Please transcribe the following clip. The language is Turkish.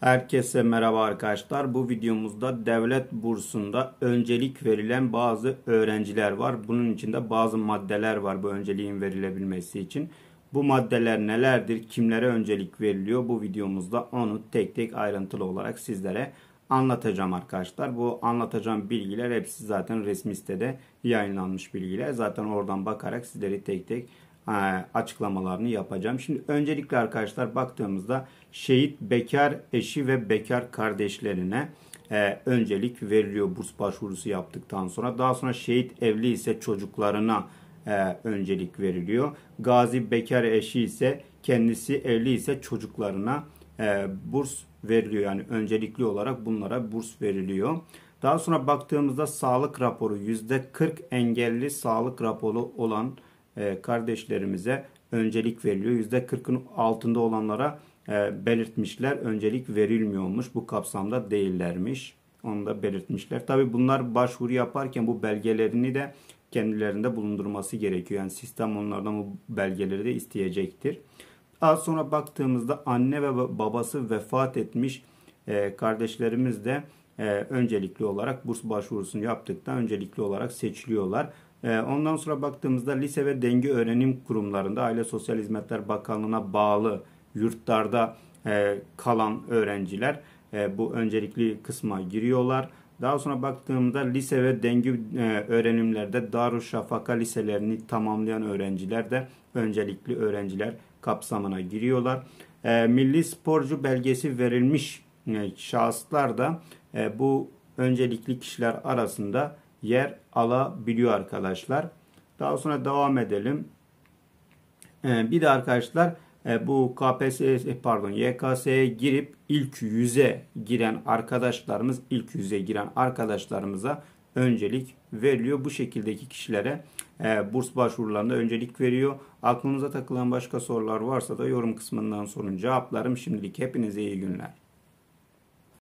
Herkese merhaba arkadaşlar. Bu videomuzda devlet bursunda öncelik verilen bazı öğrenciler var. Bunun içinde bazı maddeler var bu önceliğin verilebilmesi için. Bu maddeler nelerdir? Kimlere öncelik veriliyor? Bu videomuzda onu tek tek ayrıntılı olarak sizlere anlatacağım arkadaşlar. Bu anlatacağım bilgiler hepsi zaten resmi sitede yayınlanmış bilgiler. Zaten oradan bakarak sizleri tek tek e, açıklamalarını yapacağım. Şimdi öncelikle arkadaşlar baktığımızda şehit bekar eşi ve bekar kardeşlerine e, öncelik veriliyor burs başvurusu yaptıktan sonra. Daha sonra şehit evli ise çocuklarına e, öncelik veriliyor. Gazi bekar eşi ise kendisi evli ise çocuklarına burs veriliyor. Yani öncelikli olarak bunlara burs veriliyor. Daha sonra baktığımızda sağlık raporu %40 engelli sağlık raporu olan e, kardeşlerimize öncelik veriliyor. %40'ın altında olanlara e, belirtmişler. Öncelik verilmiyormuş. Bu kapsamda değillermiş. Onu da belirtmişler. Tabi bunlar başvuru yaparken bu belgelerini de kendilerinde bulundurması gerekiyor. Yani sistem onlardan bu belgeleri de isteyecektir. Az sonra baktığımızda anne ve babası vefat etmiş e, kardeşlerimiz de öncelikli olarak burs başvurusunu yaptıktan öncelikli olarak seçiliyorlar. Ee, ondan sonra baktığımızda lise ve denge öğrenim kurumlarında Aile Sosyal Hizmetler Bakanlığı'na bağlı yurtlarda e, kalan öğrenciler e, bu öncelikli kısma giriyorlar. Daha sonra baktığımda lise ve denge e, öğrenimlerde Darüşşafaka liselerini tamamlayan öğrenciler de öncelikli öğrenciler kapsamına giriyorlar. Milli sporcu belgesi verilmiş şahıslar da bu öncelikli kişiler arasında yer alabiliyor arkadaşlar. Daha sonra devam edelim. Ee, bir de arkadaşlar e, bu KPS e, pardon YKS'ye girip ilk yüze giren arkadaşlarımız ilk yüze giren arkadaşlarımıza öncelik veriliyor. Bu şekildeki kişilere e, burs başvurularında öncelik veriyor. Aklınıza takılan başka sorular varsa da yorum kısmından sorun cevaplarım. Şimdilik hepinize iyi günler.